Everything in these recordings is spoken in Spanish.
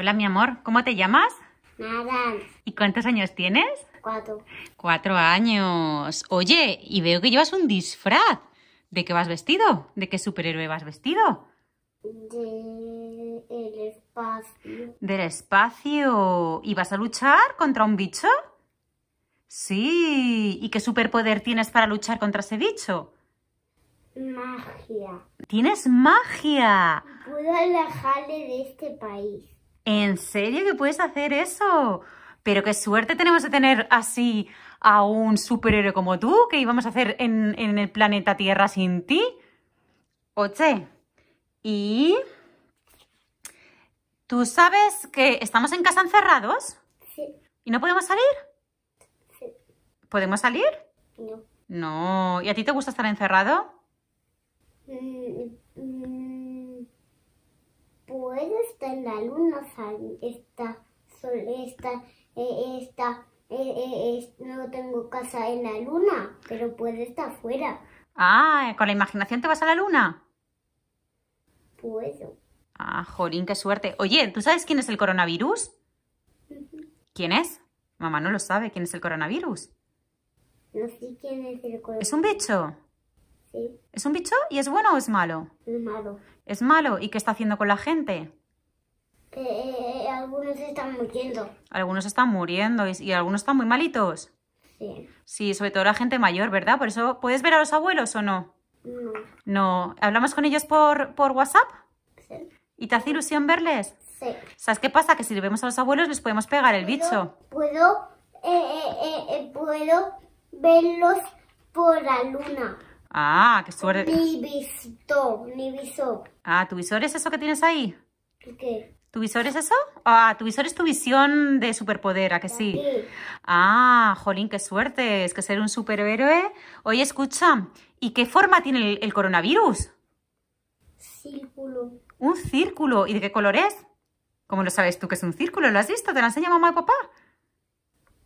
Hola, mi amor, ¿cómo te llamas? Nada. ¿Y cuántos años tienes? Cuatro. Cuatro años. Oye, y veo que llevas un disfraz. ¿De qué vas vestido? ¿De qué superhéroe vas vestido? De... espacio. Del espacio. ¿Y vas a luchar contra un bicho? Sí. ¿Y qué superpoder tienes para luchar contra ese bicho? Magia. ¿Tienes magia? Puedo alejarle de este país. ¿En serio que puedes hacer eso? Pero qué suerte tenemos de tener así a un superhéroe como tú, que íbamos a hacer en, el planeta Tierra sin ti. Oche, y... ¿Tú sabes que estamos en casa encerrados? Sí. ¿Y no podemos salir? Sí. ¿Podemos salir? No. No. ¿Y a ti te gusta estar encerrado? Sí. Mm, Puedo estar en la luna, está, sol, está, eh, e, e, no tengo casa en la luna, pero puede estar afuera. Ah, ¿con la imaginación te vas a la luna? Puedo. Ah, jolín, qué suerte. Oye, ¿tú sabes quién es el coronavirus? ¿Quién es? Mamá no lo sabe. ¿Quién es el coronavirus? No sé quién es el coronavirus. ¿Es un bicho? Sí. ¿Es un bicho? ¿Y es bueno o es malo? Es malo. ¿Es malo? ¿Y qué está haciendo con la gente? que eh, algunos están muriendo. Algunos están muriendo y, algunos están muy malitos. Sí. Sí, sobre todo la gente mayor, ¿verdad? Por eso, ¿puedes ver a los abuelos o no? No. ¿Hablamos con ellos por, por WhatsApp? Sí. ¿Y te hace ilusión verles? Sí. ¿Sabes qué pasa? Que si vemos a los abuelos les podemos pegar el bicho. Puedo, puedo eh, eh, verlos por la luna. Ah, qué suerte. Mi visor, mi visor. Ah, ¿tu visor es eso que tienes ahí? ¿Qué? ¿Tu visor es eso? Ah, tu visor es tu visión de superpoder, ¿a que sí? Ah, jolín, qué suerte, es que ser un superhéroe. Oye, escucha, ¿y qué forma tiene el, coronavirus? Círculo. Un círculo, ¿y de qué color es? ¿Cómo lo sabes tú que es un círculo? ¿Lo has visto? ¿Te lo enseña mamá y papá?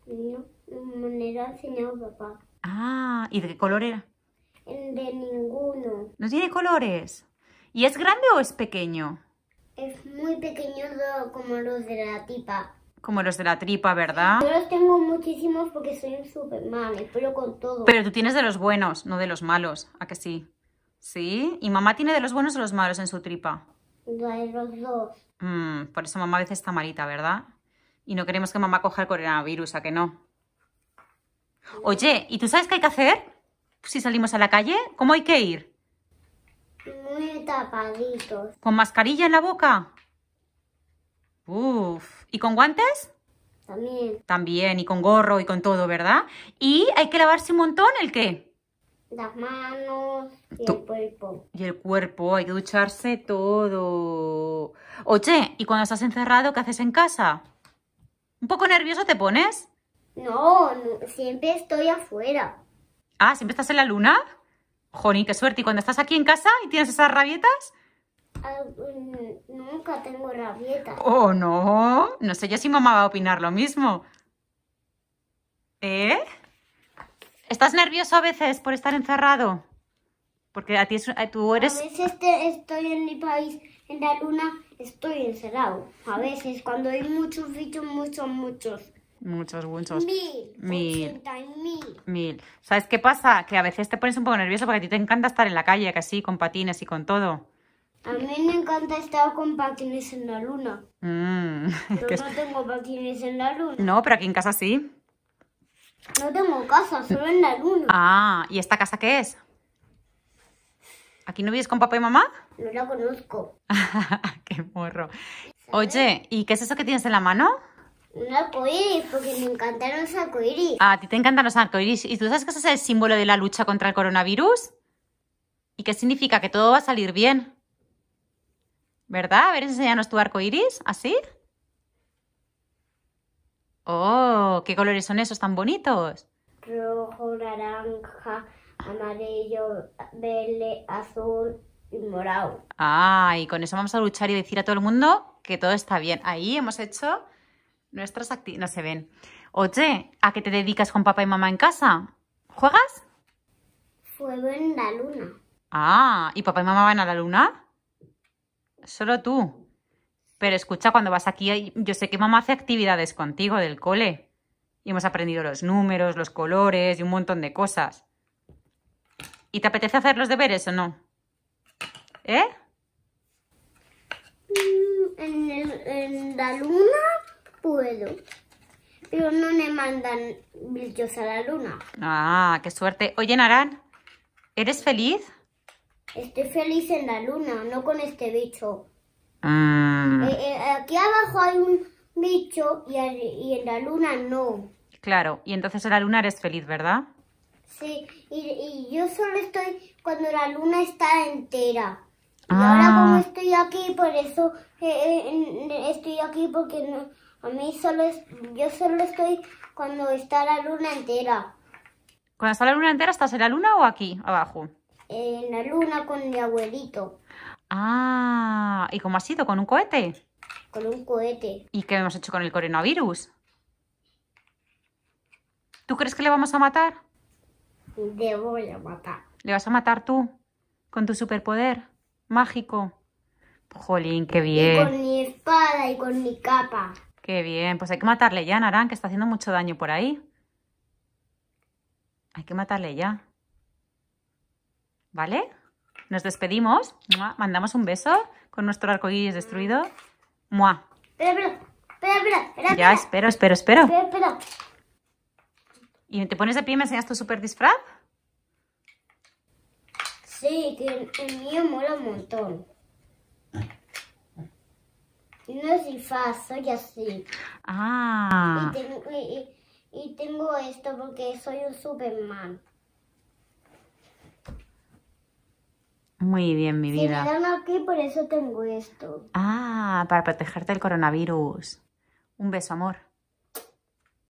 No, no me lo ha papá. Ah, ¿y de qué color era? De ninguno. ¿No tiene colores? ¿Y es grande o es pequeño? Es muy pequeño como los de la tripa. Como los de la tripa, ¿verdad? Yo los tengo muchísimos porque soy un Superman, pero con todo. Pero tú tienes de los buenos, no de los malos, ¿a que sí? ¿Sí? ¿Y mamá tiene de los buenos o los malos en su tripa? De los dos. Mm, por eso mamá a veces está malita, ¿verdad? Y no queremos que mamá coja el coronavirus, ¿a que no? Oye, ¿y tú sabes qué hay que hacer si salimos a la calle? ¿Cómo hay que ir? tapaditos. ¿Con mascarilla en la boca? Uf. ¿Y con guantes? También. También, y con gorro y con todo, ¿verdad? Y hay que lavarse un montón, ¿el qué? Las manos y el cuerpo. Y el cuerpo, hay que ducharse todo. Oye, ¿y cuando estás encerrado, qué haces en casa? ¿Un poco nervioso te pones? no siempre estoy afuera. Ah, ¿siempre estás en la luna? Joni, qué suerte. ¿Y cuando estás aquí en casa y tienes esas rabietas? Mm, nunca tengo rabietas. Oh, no. No sé yo si mamá va a opinar lo mismo. ¿Eh? ¿Estás nervioso a veces por estar encerrado? Porque a ti es, tú eres... A veces estoy en mi país, en la luna, estoy encerrado. A veces, cuando hay muchos bichos, muchos, muchos. Muchos, muchos. Mil. Mil. mil. ¿Sabes qué pasa? Que a veces te pones un poco nervioso porque a ti te encanta estar en la calle, que así, con patines y con todo. A mí me encanta estar con patines en la luna. Mm, no tengo patines en la luna. No, pero aquí en casa sí. No tengo casa, solo en la luna. Ah, ¿y esta casa qué es? ¿Aquí no vives con papá y mamá? No la conozco. ¡Qué morro! Oye, ¿y qué es eso que tienes en la mano? Un arcoíris, porque me encantan los arcoíris. Ah, a ti te encantan los arcoíris. ¿Y tú sabes que ese es el símbolo de la lucha contra el coronavirus? ¿Y qué significa? Que todo va a salir bien. ¿Verdad? A ver, enséñanos tu arcoíris, así. ¡Oh! ¿Qué colores son esos tan bonitos? Rojo, naranja, amarillo, verde, azul y morado. Ah, y con eso vamos a luchar y decir a todo el mundo que todo está bien. Ahí hemos hecho Nuestras no se ven. Oye, ¿a qué te dedicas con papá y mamá en casa? ¿Juegas? Juego en la luna. Ah, ¿y papá y mamá van a la luna? Solo tú. Pero escucha, cuando vas aquí, yo sé que mamá hace actividades contigo del cole. Y hemos aprendido los números, los colores y un montón de cosas. ¿Y te apetece hacer los deberes o no? ¿Eh? Mm, en la luna puedo. Pero no me mandan bichos a la luna. Ah, qué suerte. Oye, Naran, ¿eres feliz? Estoy feliz en la luna, no con este bicho. Mm. Eh, eh, aquí abajo hay un bicho y, en la luna no. Claro, y entonces en la luna eres feliz, ¿verdad? Sí, y, yo solo estoy cuando la luna está entera. ahora ah. como estoy aquí, por eso eh, estoy aquí porque no a mí solo yo solo estoy cuando está la luna entera. Cuando está la luna entera, ¿estás en la luna o aquí, abajo? En la luna con mi abuelito. Ah, ¿y cómo ha sido? ¿Con un cohete? Con un cohete. ¿Y qué hemos hecho con el coronavirus? ¿Tú crees que le vamos a matar? Le voy a matar. ¿Le vas a matar tú? ¿Con tu superpoder mágico? Jolín, qué bien. con mi espada y con mi capa. Qué bien, pues hay que matarle ya, Naran, que está haciendo mucho daño por ahí. Hay que matarle ya. ¿Vale? Nos despedimos. Mandamos un beso con nuestro arcoíris destruido. ¡Mua! Espera, espera, espera, Ya, espero, espero, espero. Espera, espera. ¿Y te pones de pie y me enseñas tu super disfraz? Sí, que el mío mola un montón. No soy fácil, soy así. Ah. Y tengo, esto porque soy un Superman. Muy bien, mi vida. Y me dan aquí, por eso tengo esto. Ah, para protegerte del coronavirus. Un beso, amor.